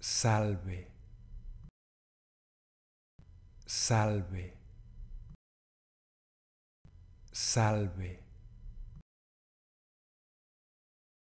salve, salve, salve.